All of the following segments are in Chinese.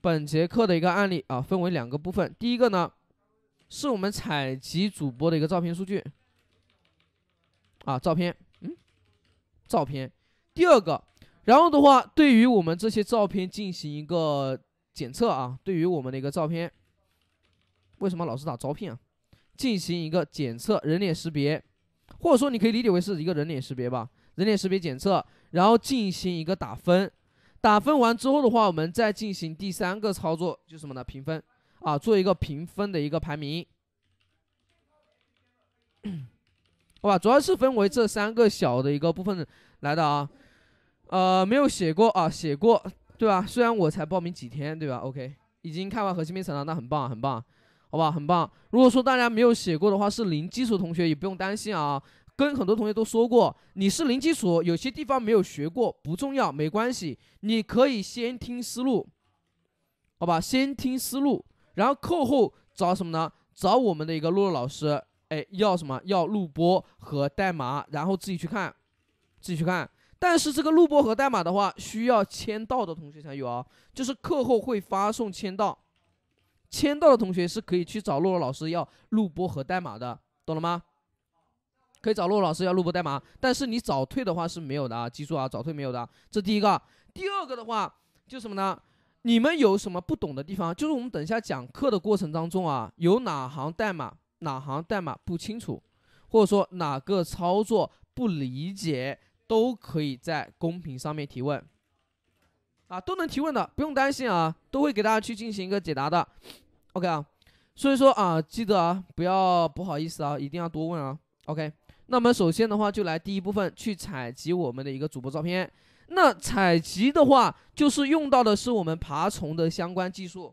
本节课的一个案例啊，分为两个部分。第一个呢，是我们采集主播的一个照片数据啊，照片，嗯，照片。第二个，然后的话，对于我们这些照片进行一个检测啊，对于我们的一个照片，为什么老是打招聘啊？进行一个检测，人脸识别，或者说你可以理解为是一个人脸识别吧，人脸识别检测。然后进行一个打分，打分完之后的话，我们再进行第三个操作，就是什么呢？评分啊，做一个评分的一个排名，好 吧，主要是分为这三个小的一个部分来的啊。呃，没有写过啊，写过对吧？虽然我才报名几天对吧？OK，已经看完核心编程了，那很棒很棒，好吧，很棒。如果说大家没有写过的话，是零基础同学也不用担心啊。跟很多同学都说过，你是零基础，有些地方没有学过不重要，没关系，你可以先听思路，好吧，先听思路，然后课后找什么呢？找我们的一个洛洛老师，哎，要什么？要录播和代码，然后自己去看，自己去看。但是这个录播和代码的话，需要签到的同学才有啊，就是课后会发送签到，签到的同学是可以去找洛洛老师要录播和代码的，懂了吗？可以找陆老师要录播代码，但是你早退的话是没有的啊！记住啊，早退没有的。这第一个，第二个的话就什么呢？你们有什么不懂的地方，就是我们等一下讲课的过程当中啊，有哪行代码哪行代码不清楚，或者说哪个操作不理解，都可以在公屏上面提问啊，都能提问的，不用担心啊，都会给大家去进行一个解答的。OK 啊，所以说啊，记得啊，不要不好意思啊，一定要多问啊。OK。那么首先的话，就来第一部分去采集我们的一个主播照片。那采集的话，就是用到的是我们爬虫的相关技术，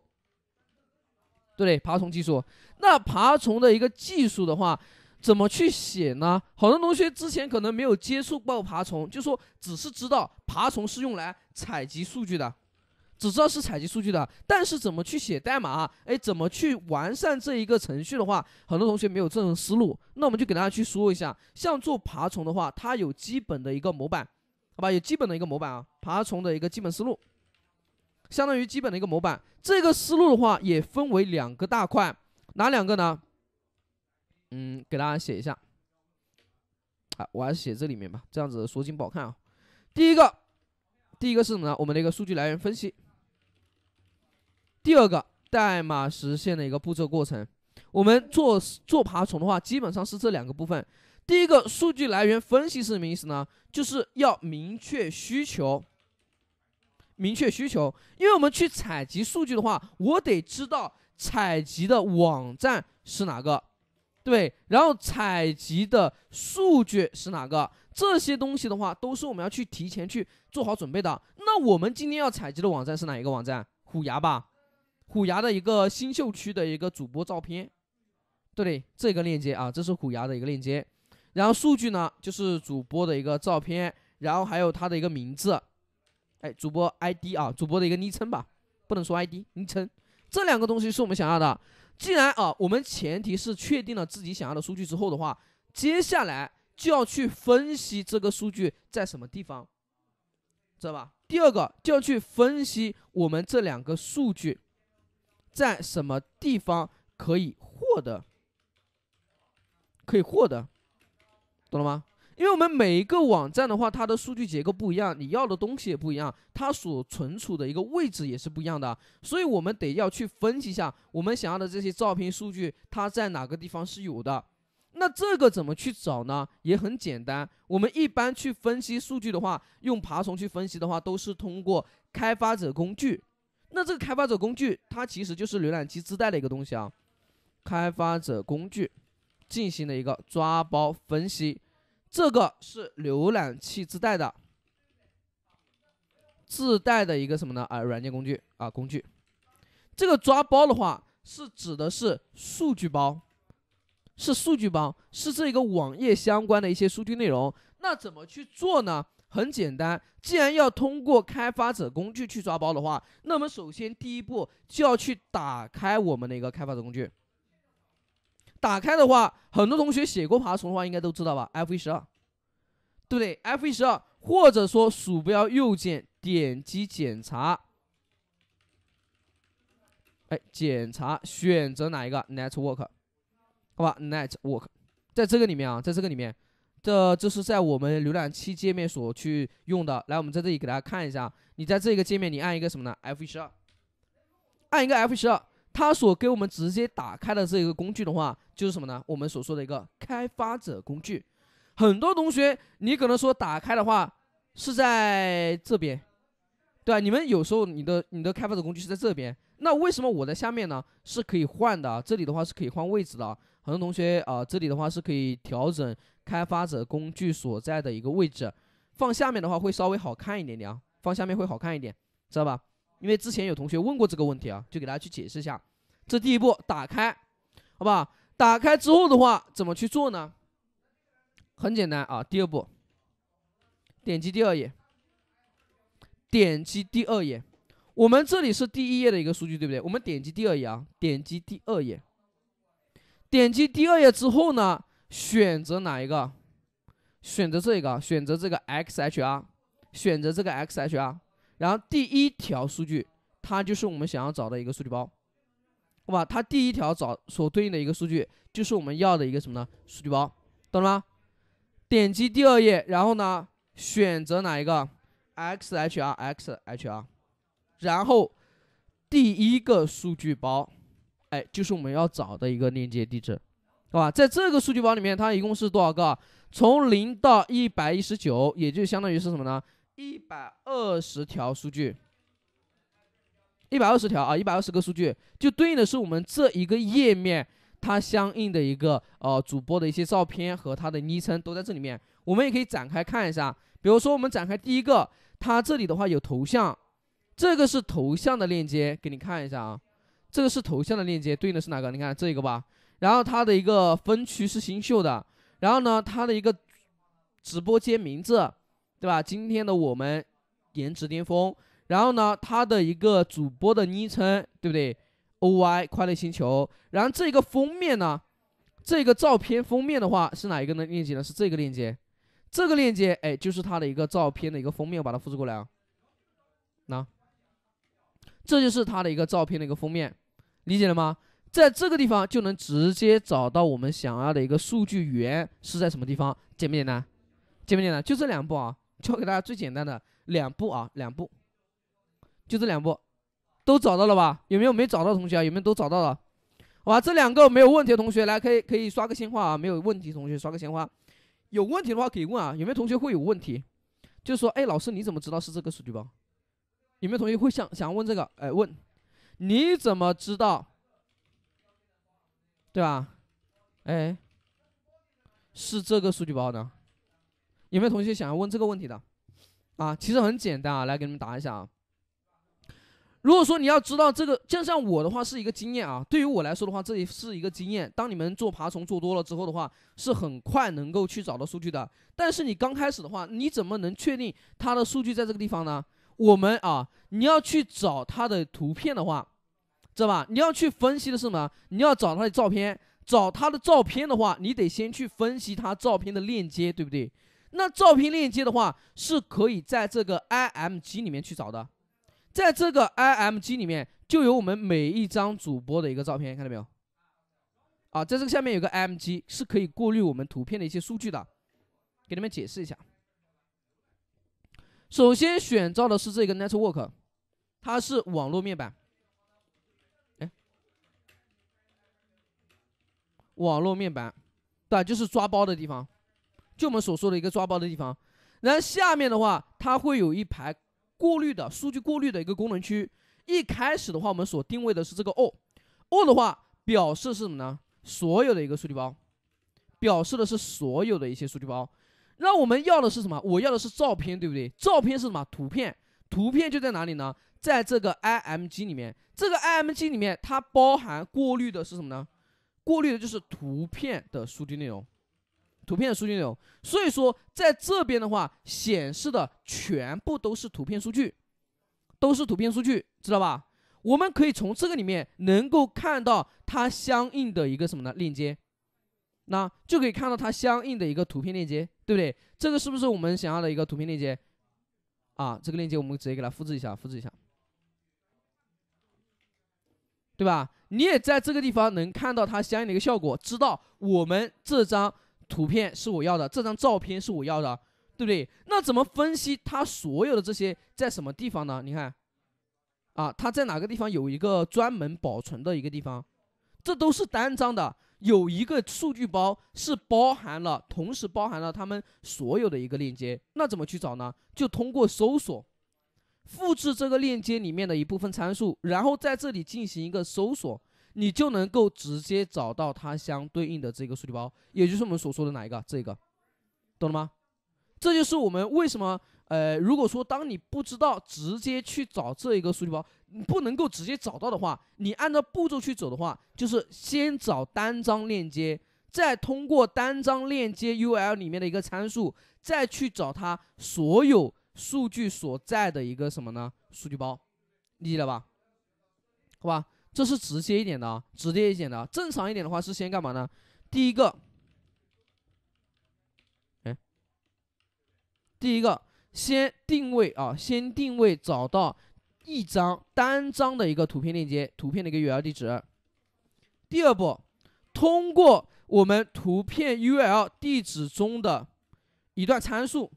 对对？爬虫技术。那爬虫的一个技术的话，怎么去写呢？很多同学之前可能没有接触过爬虫，就说只是知道爬虫是用来采集数据的。只知道是采集数据的，但是怎么去写代码啊？哎，怎么去完善这一个程序的话，很多同学没有这种思路。那我们就给大家去说一下，像做爬虫的话，它有基本的一个模板，好吧？有基本的一个模板啊，爬虫的一个基本思路，相当于基本的一个模板。这个思路的话也分为两个大块，哪两个呢？嗯，给大家写一下。啊，我还是写这里面吧，这样子说进不好看啊。第一个，第一个是什么呢？我们的一个数据来源分析。第二个代码实现的一个步骤过程，我们做做爬虫的话，基本上是这两个部分。第一个数据来源分析是什么意思呢？就是要明确需求，明确需求，因为我们去采集数据的话，我得知道采集的网站是哪个，对，然后采集的数据是哪个，这些东西的话都是我们要去提前去做好准备的。那我们今天要采集的网站是哪一个网站？虎牙吧。虎牙的一个新秀区的一个主播照片，对不对？这个链接啊，这是虎牙的一个链接。然后数据呢，就是主播的一个照片，然后还有他的一个名字，哎，主播 ID 啊，主播的一个昵称吧，不能说 ID，昵称。这两个东西是我们想要的。既然啊，我们前提是确定了自己想要的数据之后的话，接下来就要去分析这个数据在什么地方，知道吧？第二个就要去分析我们这两个数据。在什么地方可以获得？可以获得，懂了吗？因为我们每一个网站的话，它的数据结构不一样，你要的东西也不一样，它所存储的一个位置也是不一样的，所以我们得要去分析一下，我们想要的这些照片数据，它在哪个地方是有的。那这个怎么去找呢？也很简单，我们一般去分析数据的话，用爬虫去分析的话，都是通过开发者工具。那这个开发者工具，它其实就是浏览器自带的一个东西啊。开发者工具进行了一个抓包分析，这个是浏览器自带的，自带的一个什么呢？啊，软件工具啊，工具。这个抓包的话，是指的是数据包，是数据包，是这个网页相关的一些数据内容。那怎么去做呢？很简单，既然要通过开发者工具去抓包的话，那么首先第一步就要去打开我们的一个开发者工具。打开的话，很多同学写过爬虫的话，应该都知道吧？F12，对不对？F12，或者说鼠标右键点击检查，哎，检查选择哪一个？Network，好吧？Net，w o r k 在这个里面啊，在这个里面。这这是在我们浏览器界面所去用的。来，我们在这里给大家看一下。你在这个界面，你按一个什么呢？F 十二，按一个 F 十二，它所给我们直接打开的这个工具的话，就是什么呢？我们所说的一个开发者工具。很多同学，你可能说打开的话是在这边，对吧？你们有时候你的你的开发者工具是在这边，那为什么我在下面呢？是可以换的，这里的话是可以换位置的。很多同学啊，这里的话是可以调整。开发者工具所在的一个位置，放下面的话会稍微好看一点点啊，放下面会好看一点，知道吧？因为之前有同学问过这个问题啊，就给大家去解释一下。这第一步打开，好不好？打开之后的话，怎么去做呢？很简单啊，第二步，点击第二页，点击第二页。我们这里是第一页的一个数据，对不对？我们点击第二页啊，点击第二页。点击第二页之后呢？选择哪一个？选择这个，选择这个 XHR，选择这个 XHR，然后第一条数据，它就是我们想要找的一个数据包，好吧？它第一条找所对应的一个数据，就是我们要的一个什么呢？数据包，懂了吗？点击第二页，然后呢，选择哪一个 XHR，XHR，然后第一个数据包，哎，就是我们要找的一个链接地址。对吧，在这个数据包里面，它一共是多少个？从零到一百一十九，也就相当于是什么呢？一百二十条数据，一百二十条啊，一百二十个数据，就对应的是我们这一个页面，它相应的一个呃主播的一些照片和它的昵称都在这里面。我们也可以展开看一下，比如说我们展开第一个，它这里的话有头像，这个是头像的链接，给你看一下啊，这个是头像的链接，对应的是哪个？你看这一个吧。然后他的一个分区是新秀的，然后呢，他的一个直播间名字，对吧？今天的我们颜值巅峰。然后呢，他的一个主播的昵称，对不对？OY 快乐星球。然后这个封面呢，这个照片封面的话是哪一个呢？链接呢？是这个链接，这个链接，哎，就是他的一个照片的一个封面，我把它复制过来啊。拿，这就是他的一个照片的一个封面，理解了吗？在这个地方就能直接找到我们想要的一个数据源是在什么地方，简不简单？简不简单？就这两步啊，教给大家最简单的两步啊，两步，就这两步，都找到了吧？有没有没找到同学啊？有没有都找到了？哇，这两个没有问题的同学来，可以可以刷个鲜花啊！没有问题同学刷个鲜花，有问题的话可以问啊。有没有同学会有问题？就是说，哎，老师你怎么知道是这个数据包？有没有同学会想想问这个？哎，问你怎么知道？对吧？哎，是这个数据包的，有没有同学想要问这个问题的？啊，其实很简单啊，来给你们答一下啊。如果说你要知道这个，就像我的话是一个经验啊，对于我来说的话，这也是一个经验。当你们做爬虫做多了之后的话，是很快能够去找到数据的。但是你刚开始的话，你怎么能确定它的数据在这个地方呢？我们啊，你要去找它的图片的话。知道吧？你要去分析的是什么？你要找他的照片，找他的照片的话，你得先去分析他照片的链接，对不对？那照片链接的话，是可以在这个 IMG 里面去找的，在这个 IMG 里面就有我们每一张主播的一个照片，看到没有？啊，在这个下面有个 IMG，是可以过滤我们图片的一些数据的，给你们解释一下。首先选照的是这个 Network，它是网络面板。网络面板，对就是抓包的地方，就我们所说的一个抓包的地方。然后下面的话，它会有一排过滤的数据过滤的一个功能区。一开始的话，我们所定位的是这个 O，O 的话表示是什么呢？所有的一个数据包，表示的是所有的一些数据包。那我们要的是什么？我要的是照片，对不对？照片是什么？图片，图片就在哪里呢？在这个 IMG 里面，这个 IMG 里面它包含过滤的是什么呢？过滤的就是图片的数据内容，图片的数据内容，所以说在这边的话，显示的全部都是图片数据，都是图片数据，知道吧？我们可以从这个里面能够看到它相应的一个什么呢？链接，那就可以看到它相应的一个图片链接，对不对？这个是不是我们想要的一个图片链接？啊，这个链接我们直接给它复制一下，复制一下。对吧？你也在这个地方能看到它相应的一个效果，知道我们这张图片是我要的，这张照片是我要的，对不对？那怎么分析它所有的这些在什么地方呢？你看，啊，它在哪个地方有一个专门保存的一个地方？这都是单张的，有一个数据包是包含了，同时包含了他们所有的一个链接。那怎么去找呢？就通过搜索。复制这个链接里面的一部分参数，然后在这里进行一个搜索，你就能够直接找到它相对应的这个数据包，也就是我们所说的哪一个？这个，懂了吗？这就是我们为什么，呃，如果说当你不知道直接去找这一个数据包，你不能够直接找到的话，你按照步骤去走的话，就是先找单张链接，再通过单张链接 URL 里面的一个参数，再去找它所有。数据所在的一个什么呢？数据包，理解了吧？好吧，这是直接一点的，啊，直接一点的。正常一点的话是先干嘛呢？第一个，哎，第一个先定位啊，先定位找到一张单张的一个图片链接，图片的一个 URL 地址。第二步，通过我们图片 URL 地址中的一段参数。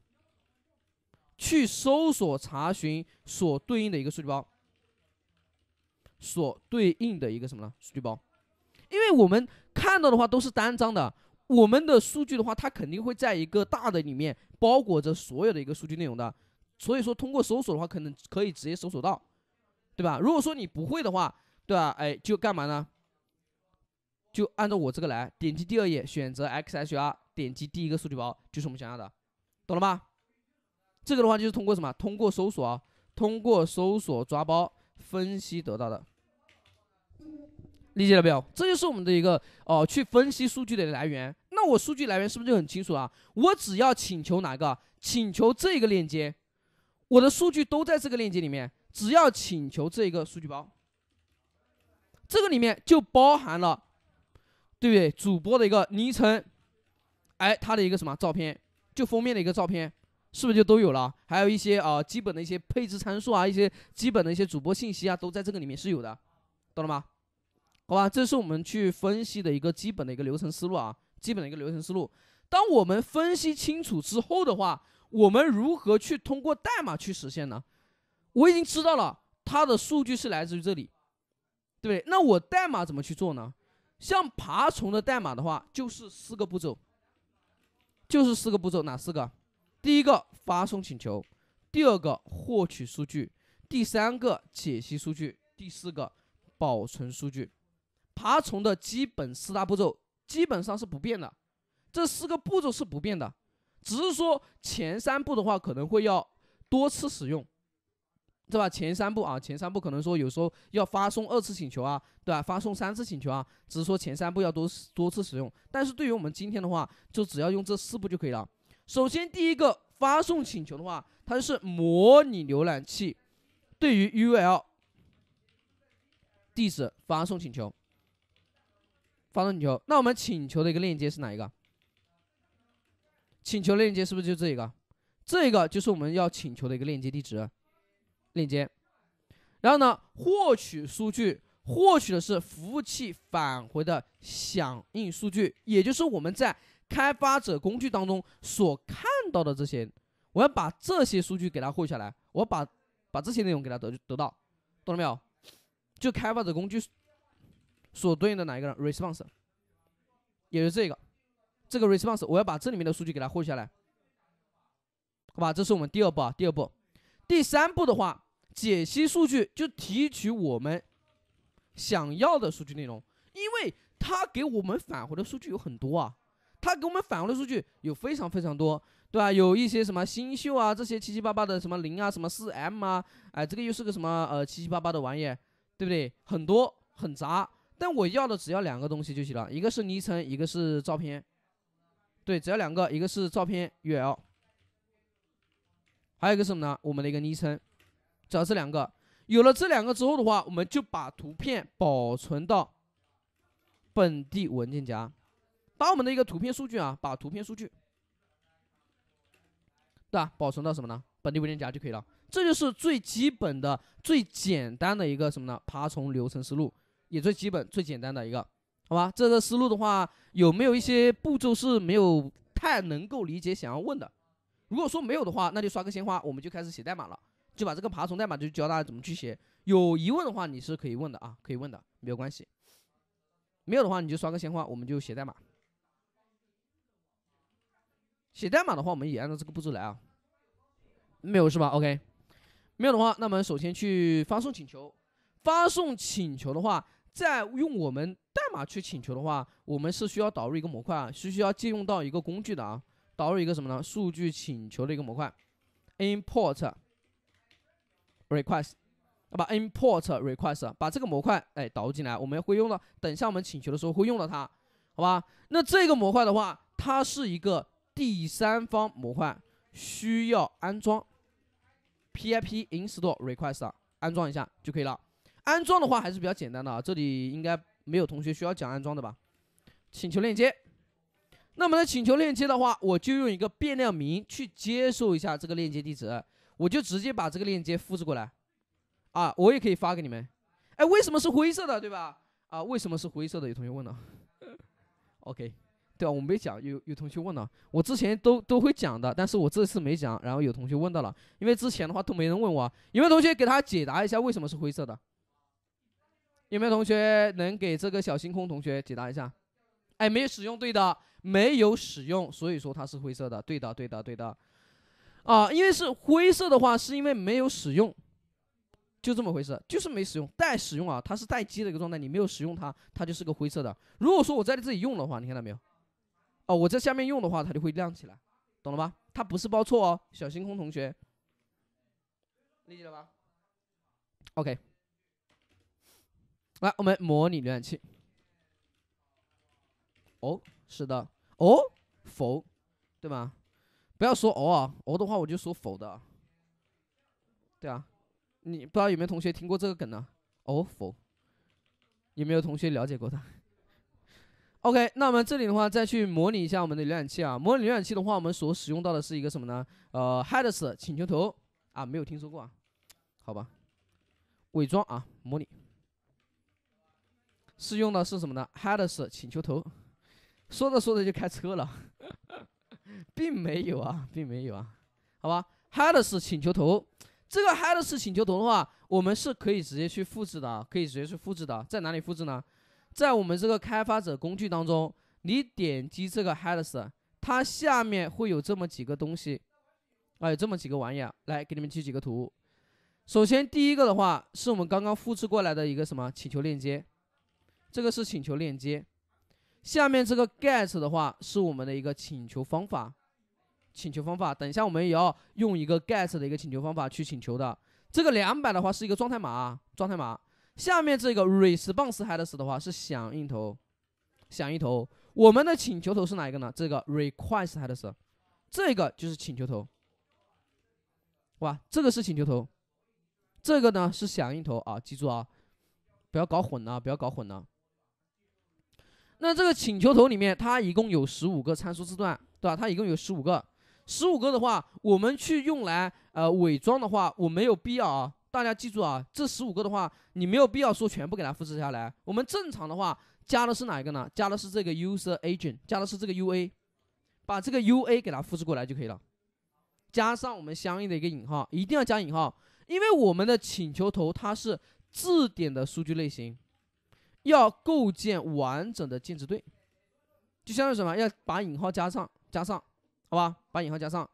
去搜索查询所对应的一个数据包，所对应的一个什么呢？数据包，因为我们看到的话都是单张的，我们的数据的话，它肯定会在一个大的里面包裹着所有的一个数据内容的，所以说通过搜索的话，可能可以直接搜索到，对吧？如果说你不会的话，对吧？哎，就干嘛呢？就按照我这个来，点击第二页，选择 XHR，点击第一个数据包，就是我们想要的，懂了吗？这个的话就是通过什么？通过搜索啊，通过搜索抓包分析得到的，理解了没有？这就是我们的一个哦，去分析数据的来源。那我数据来源是不是就很清楚了？我只要请求哪个，请求这个链接，我的数据都在这个链接里面。只要请求这一个数据包，这个里面就包含了，对不对？主播的一个昵称，哎，他的一个什么照片？就封面的一个照片。是不是就都有了？还有一些啊，基本的一些配置参数啊，一些基本的一些主播信息啊，都在这个里面是有的，懂了吗？好吧，这是我们去分析的一个基本的一个流程思路啊，基本的一个流程思路。当我们分析清楚之后的话，我们如何去通过代码去实现呢？我已经知道了它的数据是来自于这里，对不对？那我代码怎么去做呢？像爬虫的代码的话，就是四个步骤，就是四个步骤，哪四个？第一个发送请求，第二个获取数据，第三个解析数据，第四个保存数据。爬虫的基本四大步骤基本上是不变的，这四个步骤是不变的，只是说前三步的话可能会要多次使用，对吧？前三步啊，前三步可能说有时候要发送二次请求啊，对吧？发送三次请求啊，只是说前三步要多多次使用。但是对于我们今天的话，就只要用这四步就可以了。首先，第一个发送请求的话，它是模拟浏览器对于 URL 地址发送请求。发送请求，那我们请求的一个链接是哪一个？请求链接是不是就这一个？这一个就是我们要请求的一个链接地址，链接。然后呢，获取数据，获取的是服务器返回的响应数据，也就是我们在。开发者工具当中所看到的这些，我要把这些数据给他获取下来，我要把把这些内容给他得得到，懂了没有？就开发者工具所对应的哪一个呢？Response，也是这个，这个 Response 我要把这里面的数据给他获取下来，好吧？这是我们第二步啊，第二步，第三步的话，解析数据就提取我们想要的数据内容，因为他给我们返回的数据有很多啊。他给我们返回的数据有非常非常多，对吧？有一些什么新秀啊，这些七七八八的什么零啊，什么四 M 啊，哎，这个又是个什么呃七七八八的玩意，对不对？很多很杂，但我要的只要两个东西就行了，一个是昵称，一个是照片。对，只要两个，一个是照片 u l 还有一个什么呢？我们的一个昵称，只要这两个。有了这两个之后的话，我们就把图片保存到本地文件夹。把我们的一个图片数据啊，把图片数据，对吧？保存到什么呢？本地文件夹就可以了。这就是最基本的、最简单的一个什么呢？爬虫流程思路，也最基本、最简单的一个，好吧？这个思路的话，有没有一些步骤是没有太能够理解想要问的？如果说没有的话，那就刷个鲜花，我们就开始写代码了，就把这个爬虫代码就教大家怎么去写。有疑问的话，你是可以问的啊，可以问的，没有关系。没有的话，你就刷个鲜花，我们就写代码。写代码的话，我们也按照这个步骤来啊。没有是吧？OK，没有的话，那么首先去发送请求。发送请求的话，再用我们代码去请求的话，我们是需要导入一个模块啊，是需要借用到一个工具的啊。导入一个什么呢？数据请求的一个模块，import request。把 import request 把这个模块哎导入进来，我们会用到。等一下我们请求的时候会用到它，好吧？那这个模块的话，它是一个。第三方模块需要安装 pip install r e q u e s t 安装一下就可以了。安装的话还是比较简单的啊，这里应该没有同学需要讲安装的吧？请求链接，那么呢，请求链接的话，我就用一个变量名去接受一下这个链接地址，我就直接把这个链接复制过来啊，我也可以发给你们。哎，为什么是灰色的，对吧？啊，为什么是灰色的？有同学问了。OK。对啊，我没讲，有有同学问了，我之前都都会讲的，但是我这次没讲。然后有同学问到了，因为之前的话都没人问我。有没有同学给他解答一下为什么是灰色的？有没有同学能给这个小星空同学解答一下？哎，没有使用，对的，没有使用，所以说它是灰色的，对的，对的，对的。啊，因为是灰色的话，是因为没有使用，就这么回事，就是没使用，待使用啊，它是待机的一个状态，你没有使用它，它就是个灰色的。如果说我在这里用的话，你看到没有？哦，我在下面用的话，它就会亮起来，懂了吧？它不是报错哦，小星空同学，理解了吧 o k 来，我们模拟浏览器。哦，是的，哦否，对吗？不要说哦啊，哦的话我就说否的。对啊，你不知道有没有同学听过这个梗呢？哦否，有没有同学了解过它？OK，那我们这里的话，再去模拟一下我们的浏览器啊。模拟浏览器的话，我们所使用到的是一个什么呢？呃，headers 请求头啊，没有听说过，啊，好吧？伪装啊，模拟是用的是什么呢？headers 请求头。说着说着就开车了，并没有啊，并没有啊，好吧？headers 请求头，这个 headers 请求头的话，我们是可以直接去复制的，可以直接去复制的，在哪里复制呢？在我们这个开发者工具当中，你点击这个 headers，它下面会有这么几个东西，啊，有这么几个玩意儿。来，给你们举几个图。首先第一个的话，是我们刚刚复制过来的一个什么请求链接，这个是请求链接。下面这个 get 的话，是我们的一个请求方法，请求方法。等一下，我们也要用一个 get 的一个请求方法去请求的。这个两百的话，是一个状态码，状态码。下面这个 response headers 的话是响应头，响应头。我们的请求头是哪一个呢？这个 request headers，这个就是请求头。哇，这个是请求头，这个呢是响应头啊！记住啊，不要搞混了，不要搞混了。那这个请求头里面，它一共有十五个参数字段，对吧？它一共有十五个，十五个的话，我们去用来呃伪装的话，我没有必要啊。大家记住啊，这十五个的话，你没有必要说全部给它复制下来。我们正常的话加的是哪一个呢？加的是这个 User Agent，加的是这个 UA，把这个 UA 给它复制过来就可以了。加上我们相应的一个引号，一定要加引号，因为我们的请求头它是字典的数据类型，要构建完整的建制对，就相当于什么？要把引号加上，加上，好吧？把引号加上。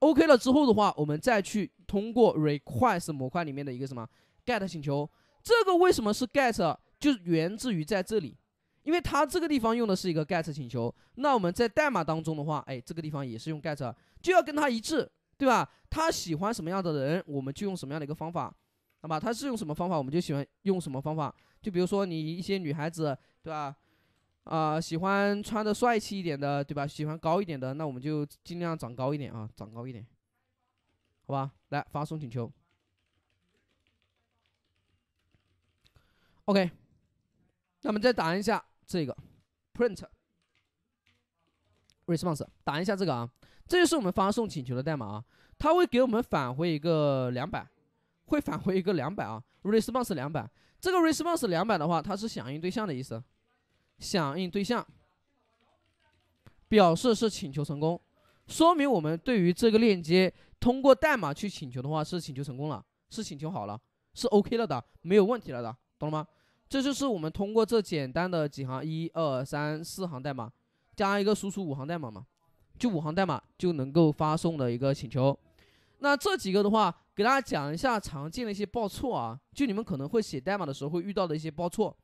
OK 了之后的话，我们再去通过 request 模块里面的一个什么 get 请求，这个为什么是 get 就源自于在这里，因为他这个地方用的是一个 get 请求，那我们在代码当中的话，哎，这个地方也是用 get，就要跟他一致，对吧？他喜欢什么样的人，我们就用什么样的一个方法，那么他是用什么方法，我们就喜欢用什么方法，就比如说你一些女孩子，对吧？啊，喜欢穿的帅气一点的，对吧？喜欢高一点的，那我们就尽量长高一点啊，长高一点，好吧？来发送请求，OK。那么再打一下这个，print response，打一下这个啊，这就是我们发送请求的代码啊，它会给我们返回一个两百，会返回一个两百啊，response 两百，这个 response 两百的话，它是响应对象的意思。响应对象表示是请求成功，说明我们对于这个链接通过代码去请求的话是请求成功了，是请求好了，是 OK 了的，没有问题了的，懂了吗？这就是我们通过这简单的几行一二三四行代码，加一个输出五行代码嘛，就五行代码就能够发送的一个请求。那这几个的话，给大家讲一下常见的一些报错啊，就你们可能会写代码的时候会遇到的一些报错，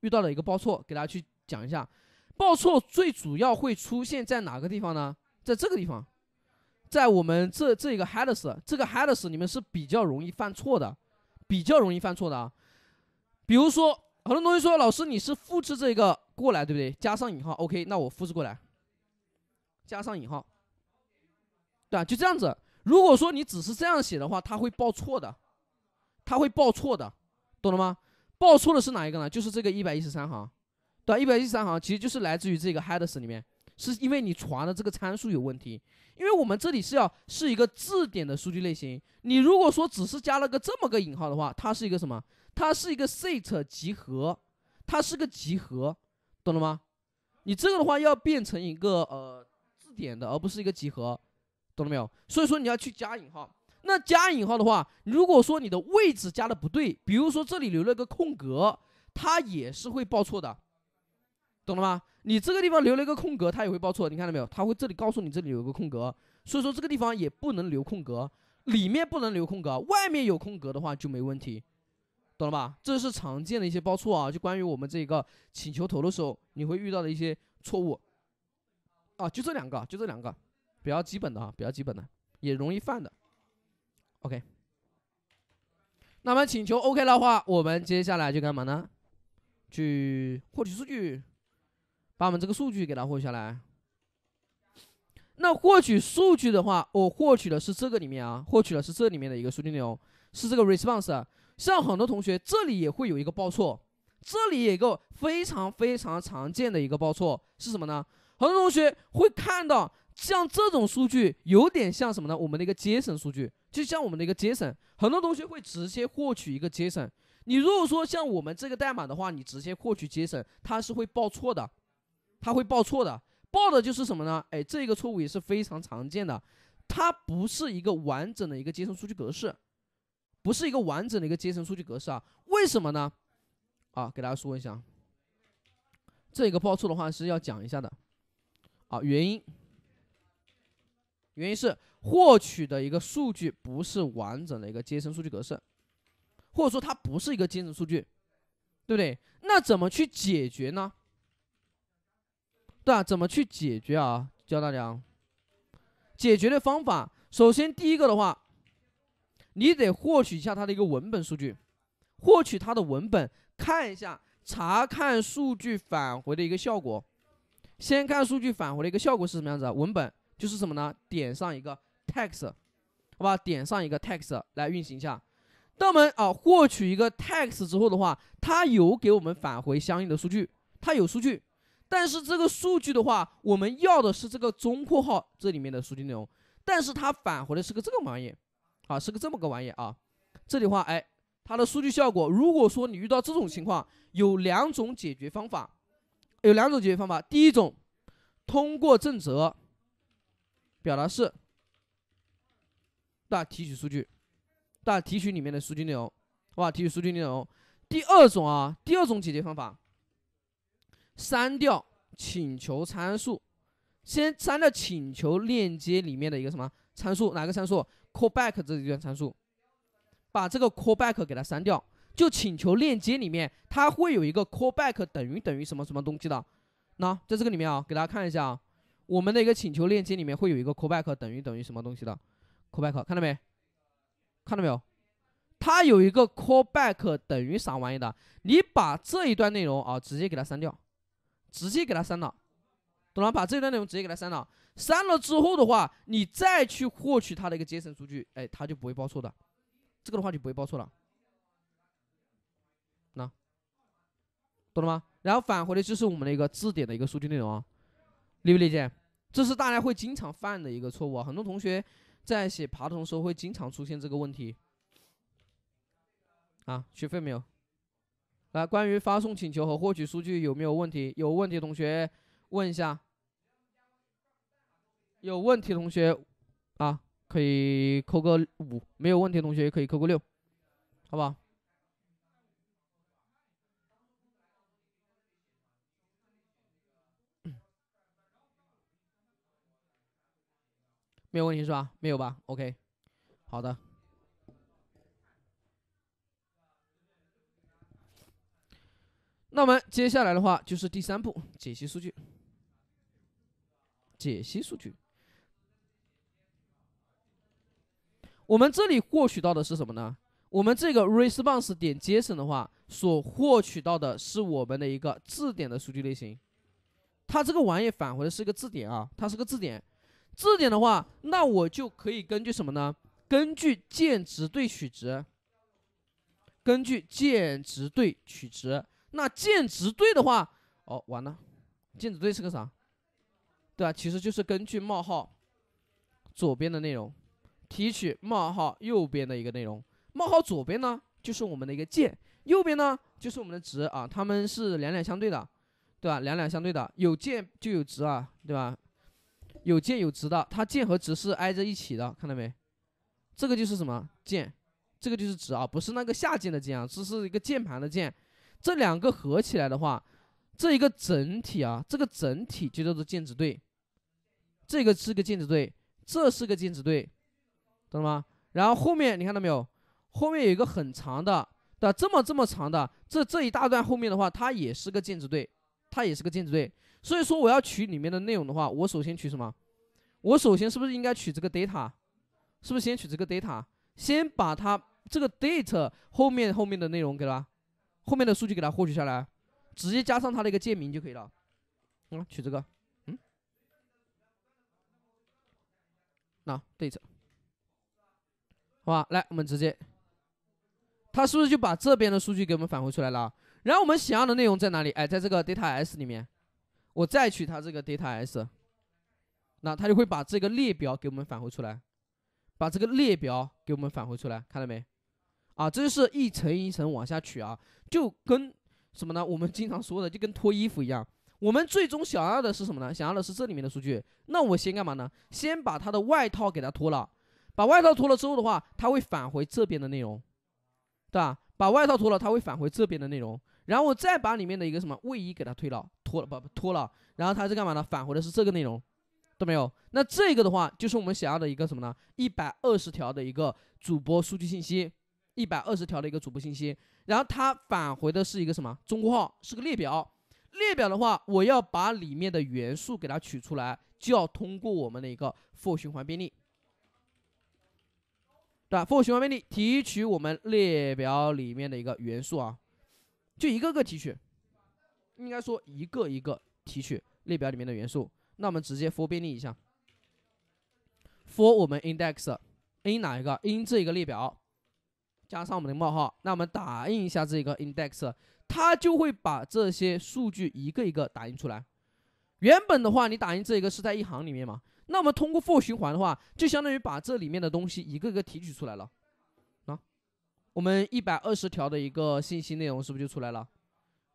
遇到了一个报错，给大家去。讲一下，报错最主要会出现在哪个地方呢？在这个地方，在我们这这个 headers 这个 headers 里面是比较容易犯错的，比较容易犯错的啊。比如说，很多同学说老师你是复制这个过来对不对？加上引号，OK，那我复制过来，加上引号，对吧？就这样子。如果说你只是这样写的话，它会报错的，它会报错的，懂了吗？报错的是哪一个呢？就是这个一百一十三行。对，一百一十三行其实就是来自于这个 headers 里面，是因为你传的这个参数有问题。因为我们这里是要是一个字典的数据类型，你如果说只是加了个这么个引号的话，它是一个什么？它是一个 set 集合，它是个集合，懂了吗？你这个的话要变成一个呃字典的，而不是一个集合，懂了没有？所以说你要去加引号。那加引号的话，如果说你的位置加的不对，比如说这里留了个空格，它也是会报错的。懂了吗？你这个地方留了一个空格，它也会报错。你看到没有？它会这里告诉你这里有一个空格，所以说这个地方也不能留空格，里面不能留空格，外面有空格的话就没问题。懂了吧？这是常见的一些报错啊，就关于我们这个请求头的时候你会遇到的一些错误。啊，就这两个，就这两个，比较基本的啊，比较基本的，也容易犯的。OK。那么请求 OK 的话，我们接下来就干嘛呢？去获取数据。把我们这个数据给它获取下来。那获取数据的话，我获取的是这个里面啊，获取的是这里面的一个数据内容，是这个 response。像很多同学这里也会有一个报错，这里一个非常非常常见的一个报错是什么呢？很多同学会看到像这种数据有点像什么呢？我们的一个 JSON 数据，就像我们的一个 JSON，很多同学会直接获取一个 JSON。你如果说像我们这个代码的话，你直接获取 JSON，它是会报错的。它会报错的，报的就是什么呢？哎，这个错误也是非常常见的，它不是一个完整的一个接收数据格式，不是一个完整的一个接收数据格式啊？为什么呢？啊，给大家说一下，这个报错的话是要讲一下的，啊，原因，原因是获取的一个数据不是完整的一个接收数据格式，或者说它不是一个接成数据，对不对？那怎么去解决呢？对啊，怎么去解决啊？教大家解决的方法。首先，第一个的话，你得获取一下它的一个文本数据，获取它的文本，看一下查看数据返回的一个效果。先看数据返回的一个效果是什么样子？文本就是什么呢？点上一个 text，好吧？点上一个 text 来运行一下。那们啊，获取一个 text 之后的话，它有给我们返回相应的数据，它有数据。但是这个数据的话，我们要的是这个中括号这里面的数据内容，但是它返回的是个这个玩意啊，是个这么个玩意啊。这里话，哎，它的数据效果，如果说你遇到这种情况，有两种解决方法，有两种解决方法。第一种，通过正则表达式，大提取数据，大提取里面的数据内容，好吧？提取数据内容。第二种啊，第二种解决方法。删掉请求参数，先删掉请求链接里面的一个什么参数？哪个参数？callback 这一段参数，把这个 callback 给它删掉。就请求链接里面，它会有一个 callback 等于等于什么什么东西的。那在这个里面啊，给大家看一下啊，我们的一个请求链接里面会有一个 callback 等于等于什么东西的 callback，看到没？看到没有？它有一个 callback 等于啥玩意的？你把这一段内容啊，直接给它删掉。直接给他删了，懂了？把这段内容直接给他删了，删了之后的话，你再去获取他的一个 JSON 数据，哎，他就不会报错的，这个的话就不会报错了。那，懂了吗？然后返回的就是我们的一个字典的一个数据内容啊，理不理解？这是大家会经常犯的一个错误啊，很多同学在写爬虫的时候会经常出现这个问题。啊，学会没有？来，关于发送请求和获取数据有没有问题？有问题同学问一下。有问题同学啊，可以扣个五；没有问题同学可以扣个六，好吧？没有问题是吧？没有吧？OK，好的。那我们接下来的话就是第三步，解析数据。解析数据，我们这里获取到的是什么呢？我们这个 response 点 JSON 的话，所获取到的是我们的一个字典的数据类型。它这个玩意返回的是一个字典啊，它是个字典。字典的话，那我就可以根据什么呢？根据键值对取值。根据键值对取值。那键值对的话，哦，完了，键值对是个啥？对啊，其实就是根据冒号左边的内容提取冒号右边的一个内容。冒号左边呢就是我们的一个键，右边呢就是我们的值啊。他们是两两相对的，对吧？两两相对的，有键就有值啊，对吧？有键有值的，它键和值是挨着一起的，看到没？这个就是什么键？这个就是值啊，不是那个下键的键啊，这是一个键盘的键。这两个合起来的话，这一个整体啊，这个整体就叫做键值对。这个是个键值对，这是个键值对，懂了吗？然后后面你看到没有？后面有一个很长的，对吧？这么这么长的，这这一大段后面的话，它也是个键值对，它也是个键值对。所以说，我要取里面的内容的话，我首先取什么？我首先是不是应该取这个 data？是不是先取这个 data？先把它这个 date 后面后面的内容给了后面的数据给它获取下来，直接加上它的一个键名就可以了。嗯，取这个，嗯，那对的，好吧，来，我们直接，它是不是就把这边的数据给我们返回出来了？然后我们想要的内容在哪里？哎，在这个 data s 里面，我再取它这个 data s，那它就会把这个列表给我们返回出来，把这个列表给我们返回出来，看到没？啊，这就是一层一层往下取啊，就跟什么呢？我们经常说的，就跟脱衣服一样。我们最终想要的是什么呢？想要的是这里面的数据。那我先干嘛呢？先把它的外套给它脱了，把外套脱了之后的话，它会返回这边的内容，对吧？把外套脱了，它会返回这边的内容。然后我再把里面的一个什么卫衣给它退了，脱了不不脱了，然后它是干嘛呢？返回的是这个内容，都没有。那这个的话，就是我们想要的一个什么呢？一百二十条的一个主播数据信息。一百二十条的一个主播信息，然后它返回的是一个什么？中括号是个列表，列表的话，我要把里面的元素给它取出来，就要通过我们的一个 for 循环便利，对吧？for 循环便利提取我们列表里面的一个元素啊，就一个个提取，应该说一个一个提取列表里面的元素。那我们直接 for 遍历一下，for 我们 index in 哪一个？in 这一个列表。加上我们的冒号，那我们打印一下这个 index，它就会把这些数据一个一个打印出来。原本的话，你打印这一个是在一行里面嘛？那我们通过 for 循环的话，就相当于把这里面的东西一个一个提取出来了啊。我们一百二十条的一个信息内容是不是就出来了？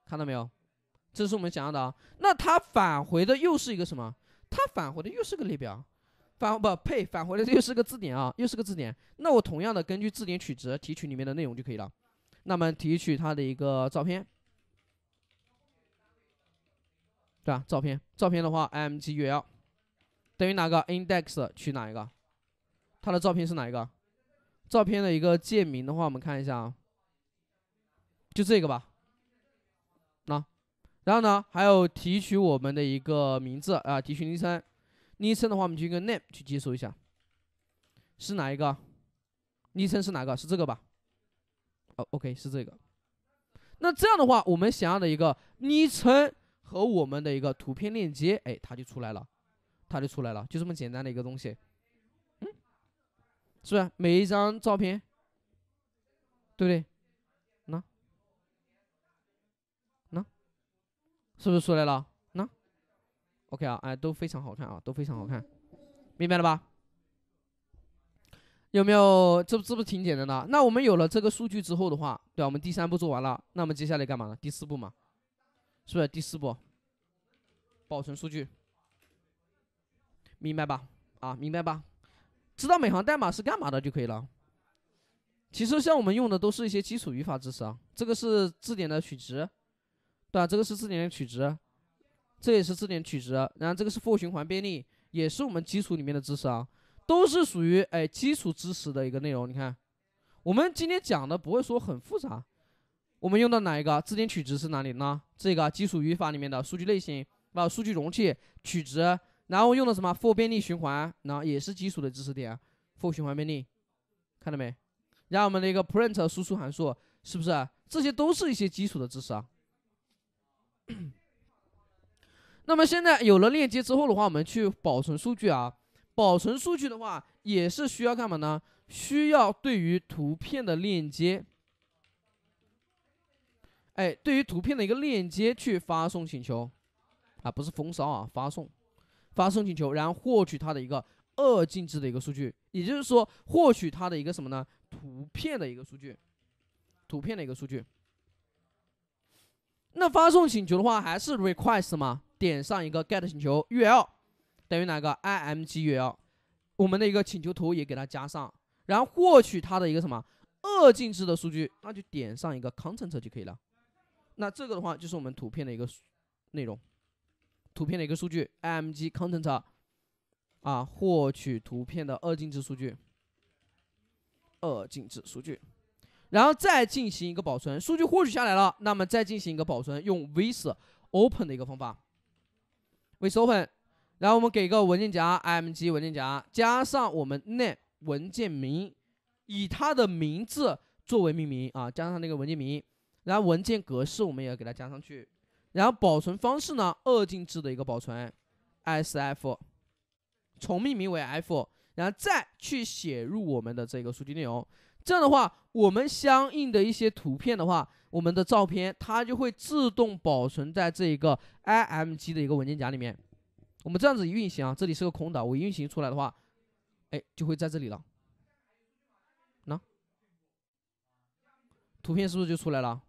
看到没有？这是我们想要的啊。那它返回的又是一个什么？它返回的又是个列表。返不呸，返回的又是个字典啊，又是个字典。那我同样的根据字典取值，提取里面的内容就可以了。那么提取它的一个照片，对吧？照片照片的话 i m g u l 等于哪个？index 取哪一个？它的照片是哪一个？照片的一个界名的话，我们看一下啊，就这个吧。那然后呢，还有提取我们的一个名字啊，提取昵称。昵称的话，我们就用个 name 去接收一下，是哪一个？昵称是哪个？是这个吧？哦，OK，是这个。那这样的话，我们想要的一个昵称和我们的一个图片链接，哎，它就出来了，它就出来了，就这么简单的一个东西。嗯，是是每一张照片，对不对？那，那，是不是出来了？OK 啊，哎都非常好看啊，都非常好看，明白了吧？有没有这这不挺简单的？那我们有了这个数据之后的话，对我们第三步做完了，那我们接下来干嘛呢？第四步嘛，是不是第四步？保存数据，明白吧？啊，明白吧？知道每行代码是干嘛的就可以了。其实像我们用的都是一些基础语法知识啊。这个是字典的取值，对吧？这个是字典的取值。这也是字典取值，然后这个是 for 循环便利，也是我们基础里面的知识啊，都是属于哎基础知识的一个内容。你看，我们今天讲的不会说很复杂，我们用到哪一个字典取值是哪里呢？这个基础语法里面的数据类型，啊，数据容器取值，然后用的什么 for 遍历循环，那也是基础的知识点 for 循环便利，看到没？然后我们的一个 print 输出函数是不是？这些都是一些基础的知识啊。那么现在有了链接之后的话，我们去保存数据啊。保存数据的话，也是需要干嘛呢？需要对于图片的链接，哎，对于图片的一个链接去发送请求，啊，不是封烧啊，发送，发送请求，然后获取它的一个二进制的一个数据，也就是说获取它的一个什么呢？图片的一个数据，图片的一个数据。那发送请求的话，还是 request 吗？点上一个 get 请求 u l 等于哪个 img u l 我们的一个请求图也给它加上，然后获取它的一个什么二进制的数据，那就点上一个 content 就可以了。那这个的话就是我们图片的一个内容，图片的一个数据 img content 啊，获取图片的二进制数据，二进制数据，然后再进行一个保存，数据获取下来了，那么再进行一个保存，用 v i s a open 的一个方法。为 open，然后我们给个文件夹 img 文件夹，加上我们 name 文件名，以它的名字作为命名啊，加上那个文件名，然后文件格式我们也要给它加上去，然后保存方式呢二进制的一个保存，sf，重命名为 f，然后再去写入我们的这个数据内容，这样的话我们相应的一些图片的话。我们的照片它就会自动保存在这一个 img 的一个文件夹里面。我们这样子运行啊，这里是个空的，我运行出来的话，哎，就会在这里了。那图片是不是就出来了？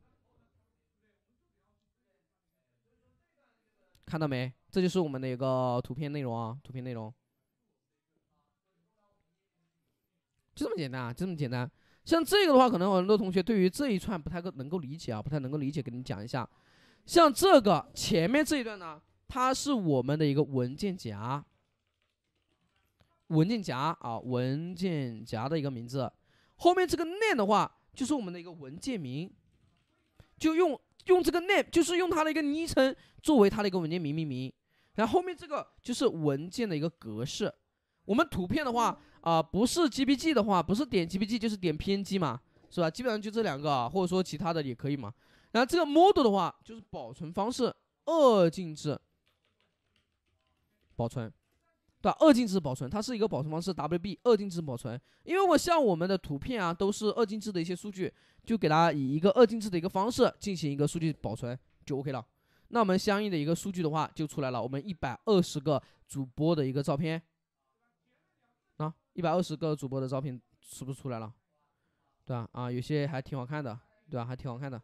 看到没？这就是我们的一个图片内容啊，图片内容。就这么简单，啊，就这么简单。像这个的话，可能很多同学对于这一串不太够能够理解啊，不太能够理解，给你们讲一下。像这个前面这一段呢，它是我们的一个文件夹，文件夹啊，文件夹的一个名字。后面这个 name 的话，就是我们的一个文件名，就用用这个 name，就是用它的一个昵称作为它的一个文件名命名。然后后面这个就是文件的一个格式。我们图片的话。啊，不是 JPG 的话，不是点 JPG 就是点 PNG 嘛，是吧？基本上就这两个，啊，或者说其他的也可以嘛。然后这个 model 的话，就是保存方式二进制保存，对，二进制保存，它是一个保存方式 WB 二进制保存。因为我像我们的图片啊，都是二进制的一些数据，就给它以一个二进制的一个方式进行一个数据保存就 OK 了。那我们相应的一个数据的话就出来了，我们一百二十个主播的一个照片。一百二十个主播的招聘是不是出来了？对啊，啊，有些还挺好看的，对吧？还挺好看的，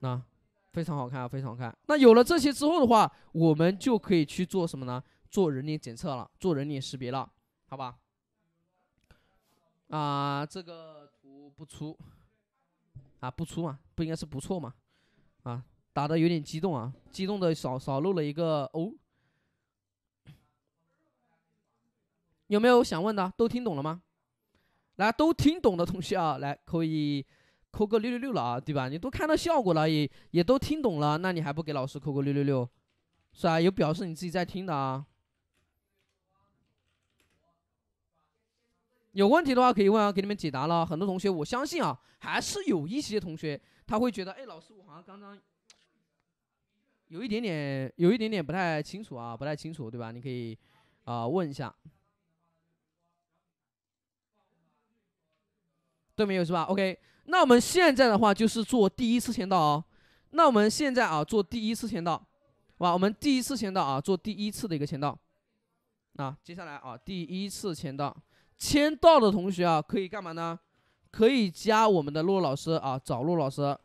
那非常好看啊，非常好看。那有了这些之后的话，我们就可以去做什么呢？做人脸检测了，做人脸识别了，好吧？啊，这个图不出，啊，不出嘛？不应该是不错嘛？啊，打的有点激动啊，激动的少少漏了一个哦。有没有想问的？都听懂了吗？来，都听懂的同学啊，来可以扣个六六六了啊，对吧？你都看到效果了，也也都听懂了，那你还不给老师扣个六六六，是吧？有表示你自己在听的啊。有问题的话可以问啊，给你们解答了很多同学，我相信啊，还是有一些同学他会觉得，哎，老师，我好像刚刚有一点点，有一点点不太清楚啊，不太清楚，对吧？你可以啊问一下。都没有是吧？OK，那我们现在的话就是做第一次签到哦。那我们现在啊做第一次签到，哇，我们第一次签到啊做第一次的一个签到啊。接下来啊第一次签到，签到的同学啊可以干嘛呢？可以加我们的洛老师啊，找洛老师，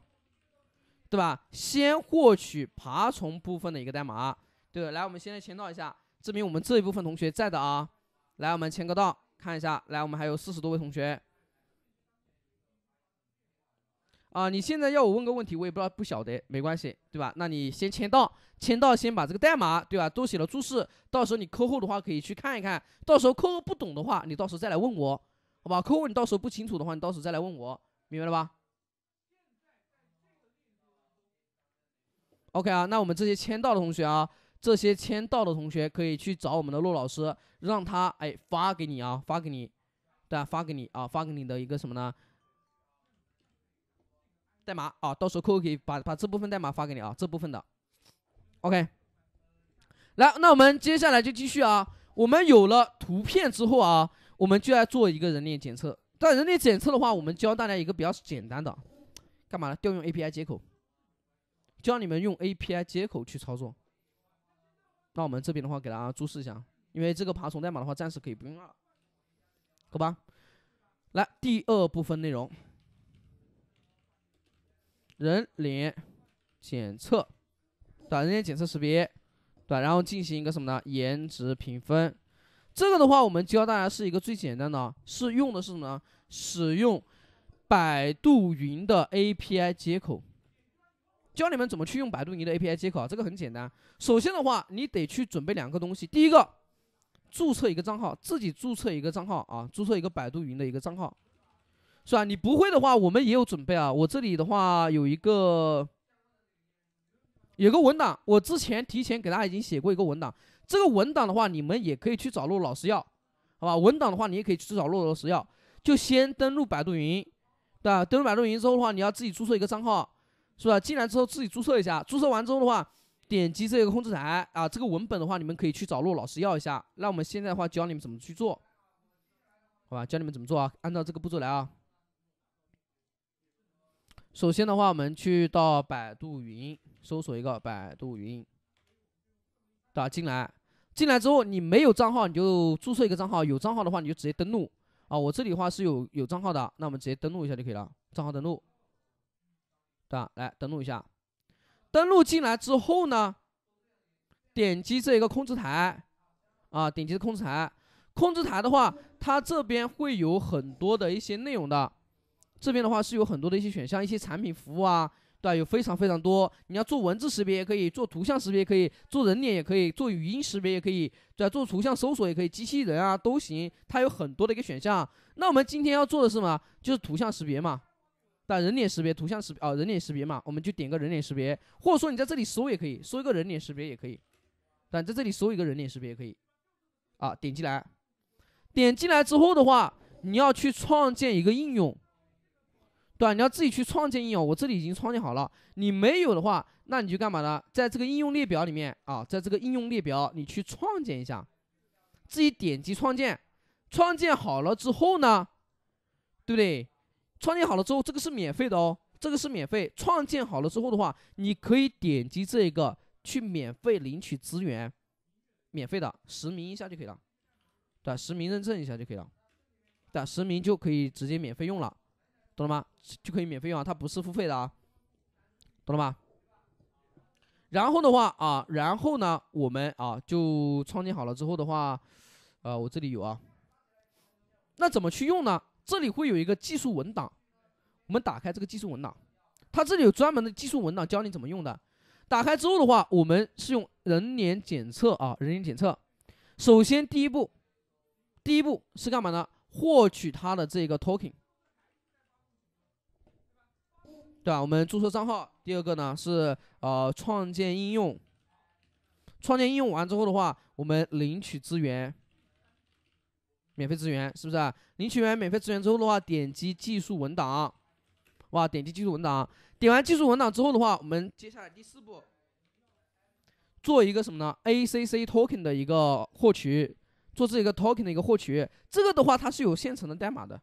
对吧？先获取爬虫部分的一个代码。对，来，我们现在签到一下，证明我们这一部分同学在的啊。来，我们签个到，看一下，来，我们还有四十多位同学。啊，你现在要我问个问题，我也不知道不晓得，没关系，对吧？那你先签到，签到先把这个代码，对吧？都写了注释，到时候你课后的话可以去看一看到时候课后不懂的话，你到时候再来问我，好吧？课后你到时候不清楚的话，你到时候再来问我，明白了吧？OK 啊，那我们这些签到的同学啊，这些签到的同学可以去找我们的陆老师，让他哎发给你啊，发给你，对啊，发给你啊，发给你的一个什么呢？代码啊，到时候扣扣可以把把这部分代码发给你啊，这部分的，OK。来，那我们接下来就继续啊，我们有了图片之后啊，我们就要做一个人脸检测。在人脸检测的话，我们教大家一个比较简单的，干嘛呢？调用 API 接口，教你们用 API 接口去操作。那我们这边的话给大家注释一下，因为这个爬虫代码的话暂时可以不用了，好吧？来，第二部分内容。人脸检测，对，人脸检测识别，对，然后进行一个什么呢？颜值评分。这个的话，我们教大家是一个最简单的，是用的是什么呢？使用百度云的 API 接口，教你们怎么去用百度云的 API 接口。这个很简单，首先的话，你得去准备两个东西，第一个，注册一个账号，自己注册一个账号啊，注册一个百度云的一个账号。是吧？你不会的话，我们也有准备啊。我这里的话有一个，有个文档。我之前提前给大家已经写过一个文档。这个文档的话，你们也可以去找洛老师要，好吧？文档的话，你也可以去找洛老师要。就先登录百度云，对吧？登录百度云之后的话，你要自己注册一个账号，是吧？进来之后自己注册一下。注册完之后的话，点击这个控制台啊，这个文本的话，你们可以去找洛老师要一下。那我们现在的话，教你们怎么去做，好吧？教你们怎么做啊？按照这个步骤来啊。首先的话，我们去到百度云搜索一个百度云，打进来。进来之后，你没有账号你就注册一个账号，有账号的话你就直接登录。啊，我这里话是有有账号的，那我们直接登录一下就可以了。账号登录，对吧？来登录一下。登录进来之后呢，点击这一个控制台，啊，点击控制台。控制台的话，它这边会有很多的一些内容的。这边的话是有很多的一些选项，一些产品服务啊，对吧？有非常非常多。你要做文字识别，也可以做图像识别，也可以做人脸，也可以做语音识别，也可以对吧？做图像搜索也可以，机器人啊都行。它有很多的一个选项。那我们今天要做的是什么？就是图像识别嘛，但人脸识别、图像识啊，人脸识别嘛，我们就点个人脸识别，或者说你在这里搜也可以，搜一个人脸识别也可以，但在这里搜一个人脸识别也可以，啊，点进来，点进来之后的话，你要去创建一个应用。对吧？你要自己去创建应用，我这里已经创建好了。你没有的话，那你就干嘛呢？在这个应用列表里面啊，在这个应用列表你去创建一下，自己点击创建。创建好了之后呢，对不对？创建好了之后，这个是免费的哦，这个是免费。创建好了之后的话，你可以点击这个去免费领取资源，免费的，实名一下就可以了。对，实名认证一下就可以了。对，实名就可以直接免费用了。懂了吗？就可以免费用啊，它不是付费的啊，懂了吗？然后的话啊，然后呢，我们啊就创建好了之后的话，啊，我这里有啊，那怎么去用呢？这里会有一个技术文档，我们打开这个技术文档，它这里有专门的技术文档教你怎么用的。打开之后的话，我们是用人脸检测啊，人脸检测。首先第一步，第一步是干嘛呢？获取它的这个 token。对吧？我们注册账号，第二个呢是呃创建应用。创建应用完之后的话，我们领取资源，免费资源是不是？领取完免费资源之后的话，点击技术文档，哇，点击技术文档，点完技术文档之后的话，我们接下来第四步做一个什么呢？A C C token 的一个获取，做这一个 token 的一个获取，这个的话它是有现成的代码的，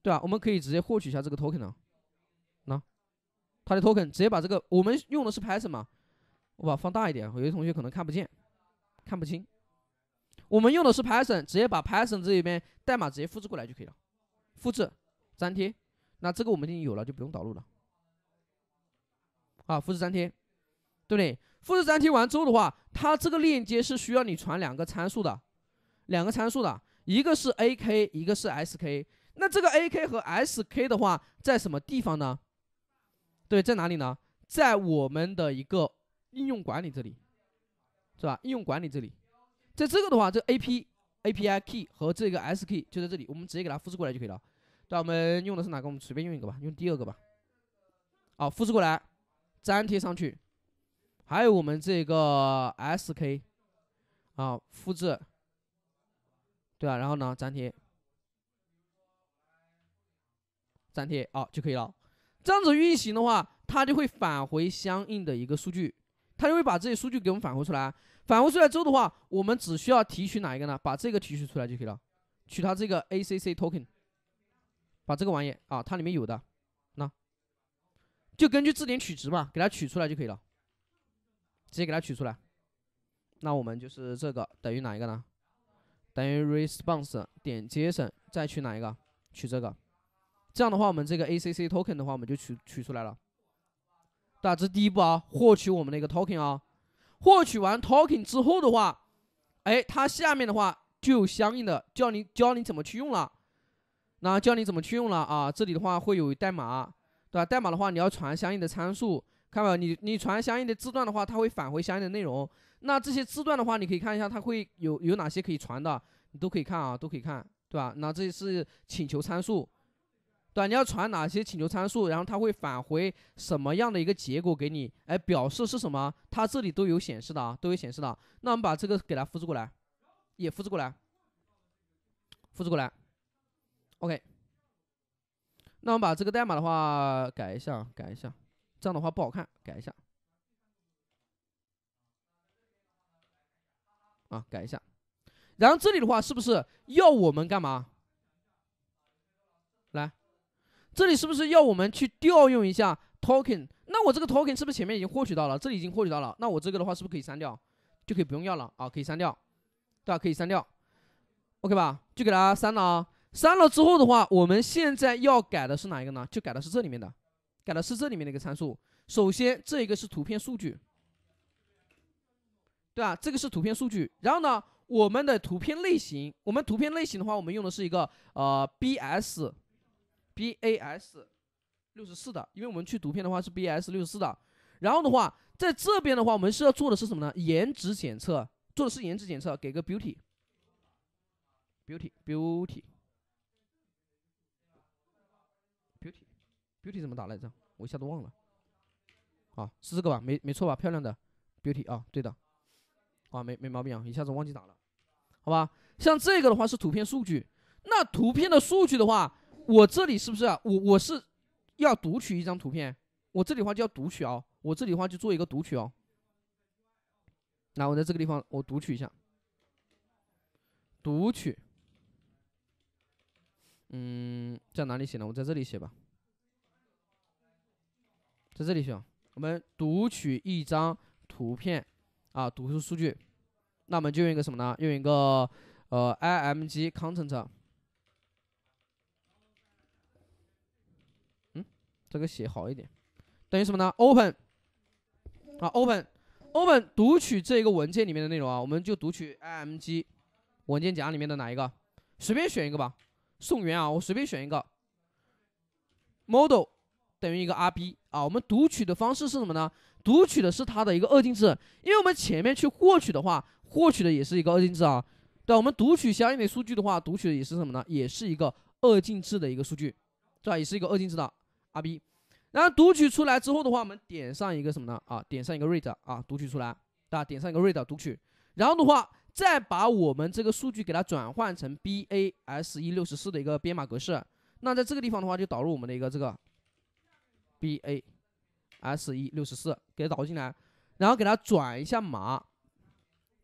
对吧？我们可以直接获取一下这个 token。它的 token 直接把这个，我们用的是 Python 嘛？我把放大一点，有些同学可能看不见，看不清。我们用的是 Python，直接把 Python 这里边代码直接复制过来就可以了，复制、粘贴。那这个我们已经有了，就不用导入了。啊，复制粘贴，对不对？复制粘贴完之后的话，它这个链接是需要你传两个参数的，两个参数的，一个是 AK，一个是 SK。那这个 AK 和 SK 的话，在什么地方呢？对，在哪里呢？在我们的一个应用管理这里，是吧？应用管理这里，在这个的话，这 A P A P I Key 和这个 S K 就在这里，我们直接给它复制过来就可以了。对，我们用的是哪个？我们随便用一个吧，用第二个吧。好，复制过来，粘贴上去。还有我们这个 S K，啊，复制。对啊，然后呢，粘贴，粘贴啊，就可以了。这样子运行的话，它就会返回相应的一个数据，它就会把这些数据给我们返回出来。返回出来之后的话，我们只需要提取哪一个呢？把这个提取出来就可以了，取它这个 acc token，把这个玩意啊，它里面有的，那就根据字典取值嘛，给它取出来就可以了，直接给它取出来。那我们就是这个等于哪一个呢？等于 response 点 json 再取哪一个？取这个。这样的话，我们这个 A C C token 的话，我们就取取出来了，对吧？这第一步啊，获取我们的一个 token 啊。获取完 token 之后的话，哎，它下面的话就有相应的教你教你怎么去用了，那教你怎么去用了啊？这里的话会有代码，对吧？代码的话，你要传相应的参数，看到没有？你你传相应的字段的话，它会返回相应的内容。那这些字段的话，你可以看一下，它会有有哪些可以传的，你都可以看啊，都可以看，对吧？那这是请求参数。你要传哪些请求参数，然后它会返回什么样的一个结果给你？哎，表示是什么？它这里都有显示的啊，都有显示的。那我们把这个给它复制过来，也复制过来，复制过来。OK。那我们把这个代码的话改一下，改一下，这样的话不好看，改一下。啊，改一下。然后这里的话是不是要我们干嘛？来。这里是不是要我们去调用一下 token？那我这个 token 是不是前面已经获取到了？这里已经获取到了，那我这个的话是不是可以删掉？就可以不用要了啊，可以删掉，对吧？可以删掉，OK 吧？就给它删了啊。删了之后的话，我们现在要改的是哪一个呢？就改的是这里面的，改的是这里面的一个参数。首先，这一个是图片数据，对吧？这个是图片数据。然后呢，我们的图片类型，我们图片类型的话，我们用的是一个呃 BS。B A S 六十四的，因为我们去图片的话是 B A S 六十四的。然后的话，在这边的话，我们是要做的是什么呢？颜值检测，做的是颜值检测，给个 beauty，beauty，beauty，beauty，beauty 怎么打来着？我一下都忘了。啊，是这个吧？没没错吧？漂亮的 beauty 啊，对的。啊，没没毛病啊，一下子忘记打了。好吧，像这个的话是图片数据，那图片的数据的话。我这里是不是啊？我我是要读取一张图片，我这里话就要读取哦，我这里话就做一个读取哦。那我在这个地方我读取一下，读取，嗯，在哪里写呢？我在这里写吧，在这里写。我们读取一张图片啊，读出数据，那我们就用一个什么呢？用一个呃，img content。这个写好一点，等于什么呢？open，啊，open，open 读取这个文件里面的内容啊，我们就读取 img 文件夹里面的哪一个？随便选一个吧，宋元啊，我随便选一个。model 等于一个 rb 啊，我们读取的方式是什么呢？读取的是它的一个二进制，因为我们前面去获取的话，获取的也是一个二进制啊，对我们读取相应的数据的话，读取的也是什么呢？也是一个二进制的一个数据，对吧？也是一个二进制的 rb。然后读取出来之后的话，我们点上一个什么呢？啊，点上一个 read 啊，读取出来。啊，点上一个 read 读取。然后的话，再把我们这个数据给它转换成 BAS 一六十四的一个编码格式。那在这个地方的话，就导入我们的一个这个 BAS 一六十四给它导入进来，然后给它转一下码，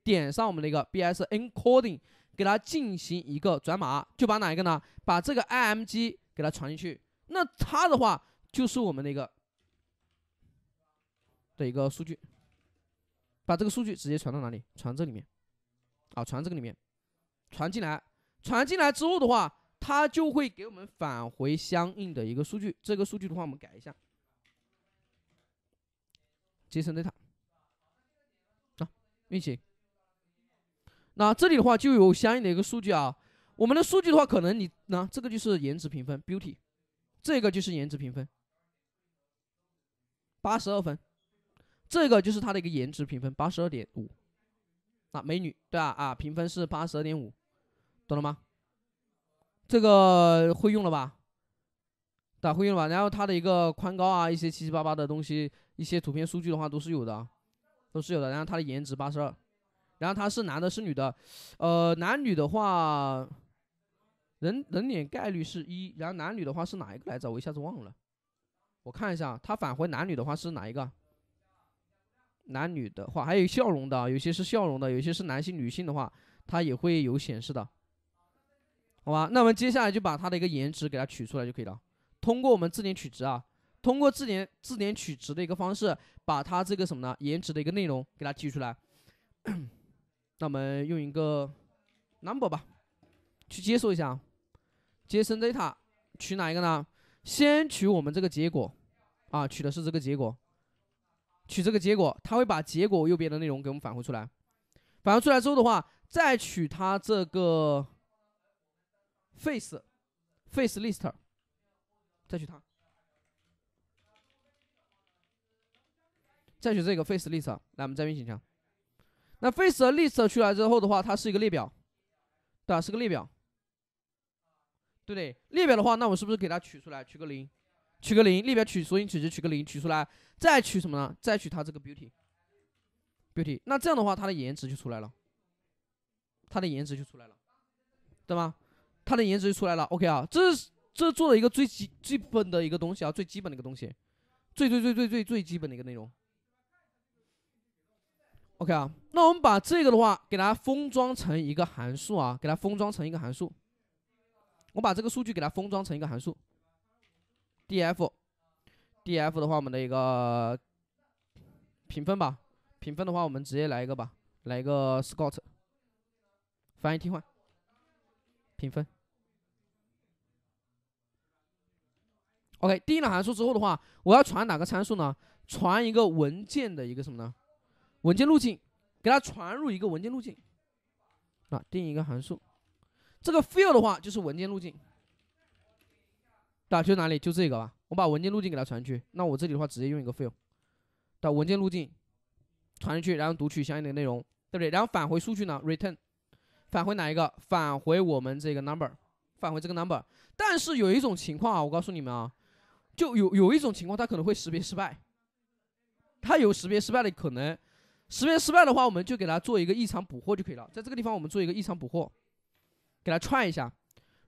点上我们的一个 b s encoding 给它进行一个转码，就把哪一个呢？把这个 IMG 给它传进去。那它的话。就是我们的一个的一个数据，把这个数据直接传到哪里？传这里面，啊，传这个里面，传进来，传进来之后的话，它就会给我们返回相应的一个数据。这个数据的话，我们改一下，JSON data，啊，运行。那这里的话就有相应的一个数据啊。我们的数据的话，可能你呢，这个就是颜值评分 Beauty，这个就是颜值评分。八十二分，这个就是他的一个颜值评分，八十二点五，啊美女对啊啊评分是八十二点五，懂了吗？这个会用了吧？对会用吧？然后他的一个宽高啊，一些七七八八的东西，一些图片数据的话都是有的，都是有的。然后他的颜值八十二，然后他是男的是女的？呃男女的话，人人脸概率是一。然后男女的话是哪一个来着？我一下子忘了。我看一下，他返回男女的话是哪一个？男女的话，还有笑容的，有些是笑容的，有些是男性、女性的话，它也会有显示的，好吧？那我们接下来就把他的一个颜值给他取出来就可以了。通过我们字典取值啊，通过字典字典取值的一个方式，把他这个什么呢颜值的一个内容给他取出来。那我们用一个 number 吧，去接收一下，接收 data 取哪一个呢？先取我们这个结果，啊，取的是这个结果，取这个结果，它会把结果右边的内容给我们返回出来。返回出来之后的话，再取它这个 face face list，再取它，再取这个 face list。来，我们再运行一下。那 face list 出来之后的话，它是一个列表，对，吧、是个列表。对不对？列表的话，那我是不是给它取出来，取个零，取个零，列表取索引取值取个零，取出来，再取什么呢？再取它这个 beauty，beauty。那这样的话，它的颜值就出来了，它的颜值就出来了，对吗？它的颜值就出来了。OK 啊，这是这做了一个最基基本的一个东西啊，最基本的一个东西，最最最最最最基本的一个内容。OK 啊，那我们把这个的话，给它封装成一个函数啊，给它封装成一个函数。我把这个数据给它封装成一个函数，df，df 的话，我们的一个评分吧，评分的话，我们直接来一个吧，来一个 scott，翻译替换，评分。OK，定义了函数之后的话，我要传哪个参数呢？传一个文件的一个什么呢？文件路径，给它传入一个文件路径，啊，定一个函数。这个 file 的话就是文件路径，对就哪里就这个吧。我把文件路径给它传去，那我这里的话直接用一个 file 的文件路径传进去，然后读取相应的内容，对不对？然后返回数据呢？return 返回哪一个？返回我们这个 number，返回这个 number。但是有一种情况啊，我告诉你们啊，就有有一种情况它可能会识别失败，它有识别失败的可能。识别失败的话，我们就给它做一个异常捕获就可以了。在这个地方我们做一个异常捕获。给它串一下，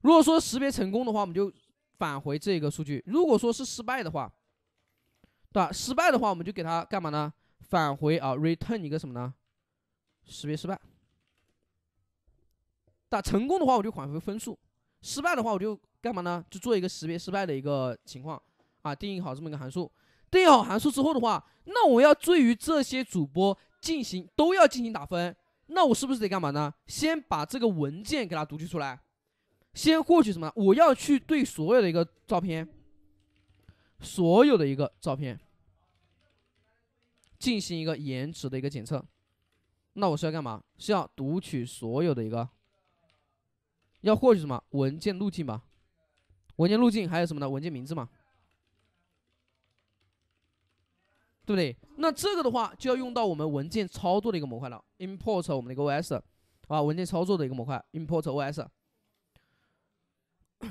如果说识别成功的话，我们就返回这个数据；如果说是失败的话，对吧？失败的话，我们就给它干嘛呢？返回啊，return 一个什么呢？识别失败。打成功的话，我就返回分数；失败的话，我就干嘛呢？就做一个识别失败的一个情况啊，定义好这么一个函数。定义好函数之后的话，那我要对于这些主播进行都要进行打分。那我是不是得干嘛呢？先把这个文件给它读取出来，先获取什么？我要去对所有的一个照片，所有的一个照片进行一个颜值的一个检测。那我是要干嘛？是要读取所有的一个，要获取什么？文件路径吧？文件路径还有什么呢？文件名字嘛。对不对？那这个的话就要用到我们文件操作的一个模块了。import 我们的一个 os，啊，文件操作的一个模块。import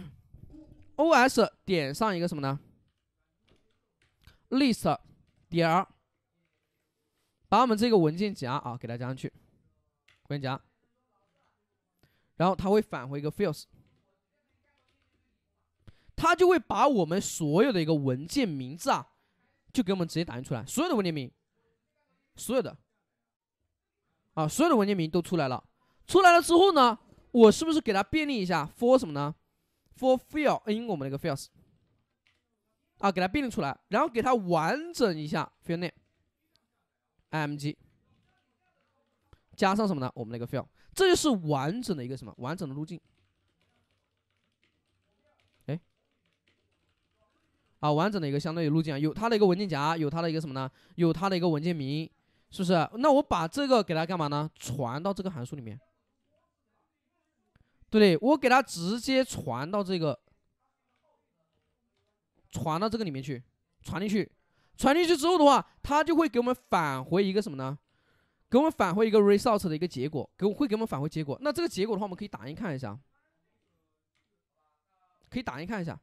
os，os 点上一个什么呢 l i s t 点儿，把我们这个文件夹啊给它加上去，文件夹。然后它会返回一个 files，它就会把我们所有的一个文件名字啊。就给我们直接打印出来所有的文件名，所有的，啊，所有的文件名都出来了。出来了之后呢，我是不是给它便利一下？for 什么呢？for f i l l in 我们那个 files 啊，给它便利出来，然后给它完整一下 filename，img 加上什么呢？我们那个 file，这就是完整的一个什么？完整的路径。啊，完整的一个相当于路径啊，有它的一个文件夹，有它的一个什么呢？有它的一个文件名，是不是？那我把这个给它干嘛呢？传到这个函数里面，对我给它直接传到这个，传到这个里面去，传进去，传进去之后的话，它就会给我们返回一个什么呢？给我们返回一个 r e s u l t 的一个结果，给会给我们返回结果。那这个结果的话，我们可以打印看一下，可以打印看一下。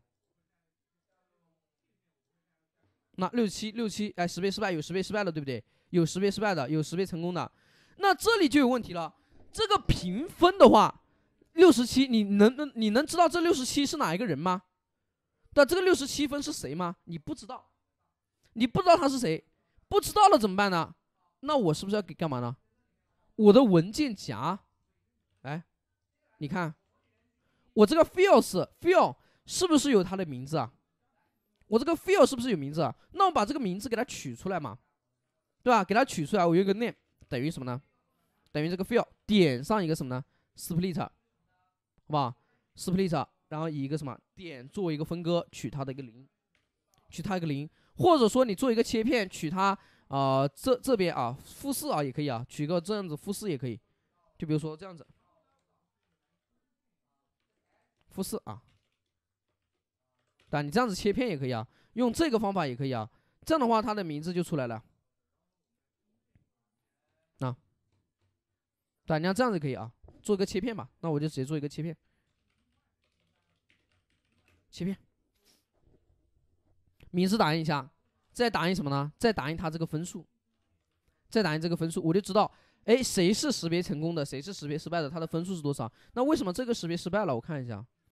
那六七六七哎，识别失败有识别失败的，对不对？有识别失败的，有识别成功的，那这里就有问题了。这个评分的话，六十七，你能能你能知道这六十七是哪一个人吗？对，这个六十七分是谁吗？你不知道，你不知道他是谁，不知道了怎么办呢？那我是不是要给干嘛呢？我的文件夹，哎，你看，我这个 feels feel 是不是有他的名字啊？我这个 feel 是不是有名字啊？那我把这个名字给它取出来嘛，对吧？给它取出来，我有一个 name 等于什么呢？等于这个 feel 点上一个什么呢？split 好吧？split，然后以一个什么点作为一个分割，取它的一个零，取它一个零，或者说你做一个切片，取它啊这这边啊负四啊也可以啊，取个这样子负四也可以，就比如说这样子，负四啊。对，你这样子切片也可以啊，用这个方法也可以啊。这样的话，它的名字就出来了。啊，对，你这样子可以啊，做一个切片吧。那我就直接做一个切片，切片，名字打印一下，再打印什么呢？再打印它这个分数，再打印这个分数，我就知道，哎，谁是识别成功的，谁是识别失败的，它的分数是多少？那为什么这个识别失败了？我看一下。